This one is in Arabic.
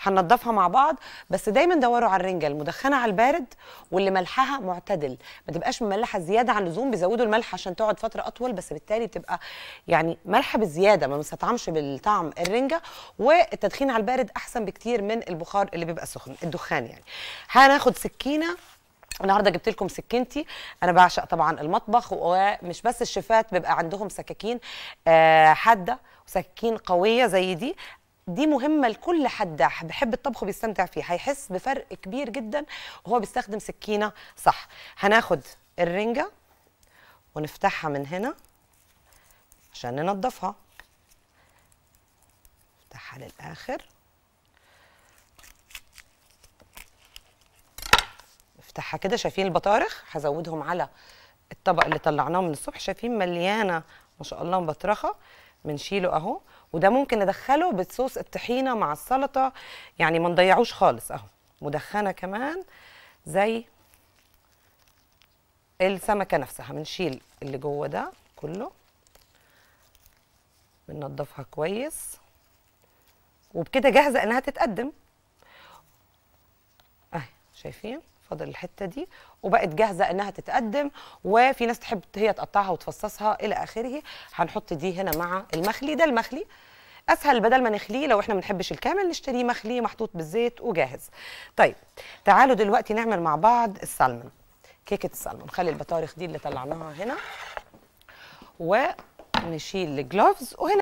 هننضفها مع بعض بس دايما دوروا على الرنجه المدخنه على البارد واللي ملحها معتدل ما تبقاش مملحه زياده عن اللزوم بيزودوا الملح عشان تقعد فتره اطول بس بالتالي بتبقى يعني ملح بزياده ما مستطعمش بالطعم الرنجه والتدخين على البارد احسن بكتير من البخار اللي بيبقى سخن الدخان يعني هناخد سكينه النهارده جبت لكم سكينتي انا بعشق طبعا المطبخ ومش بس الشيفات بيبقى عندهم سكاكين آه، حاده وسكاكين قويه زي دي دي مهمه لكل حد بيحب الطبخ وبيستمتع فيه هيحس بفرق كبير جدا وهو بيستخدم سكينه صح هناخد الرنجه ونفتحها من هنا عشان ننضفها نفتحها للاخر نفتحها كده شايفين البطارخ هزودهم على الطبق اللي طلعناه من الصبح شايفين مليانه ما شاء الله مبطرخه بنشيله اهو وده ممكن ندخله بالصوص الطحينه مع السلطه يعني ما نضيعوش خالص اهو مدخنه كمان زي السمكه نفسها بنشيل اللي جوه ده كله بننضفها كويس وبكده جاهزه انها تتقدم اهي شايفين فاضل الحته دي وبقت جاهزه انها تتقدم وفي ناس تحب هي تقطعها وتفصصها الى اخره هنحط دي هنا مع المخلي ده المخلي اسهل بدل ما نخليه لو احنا ما بنحبش الكامل نشتريه مخلي محطوط بالزيت وجاهز طيب تعالوا دلوقتي نعمل مع بعض السلمون كيكه السلمون خلي البطارخ دي اللي طلعناها هنا ونشيل الجلوفز وهنا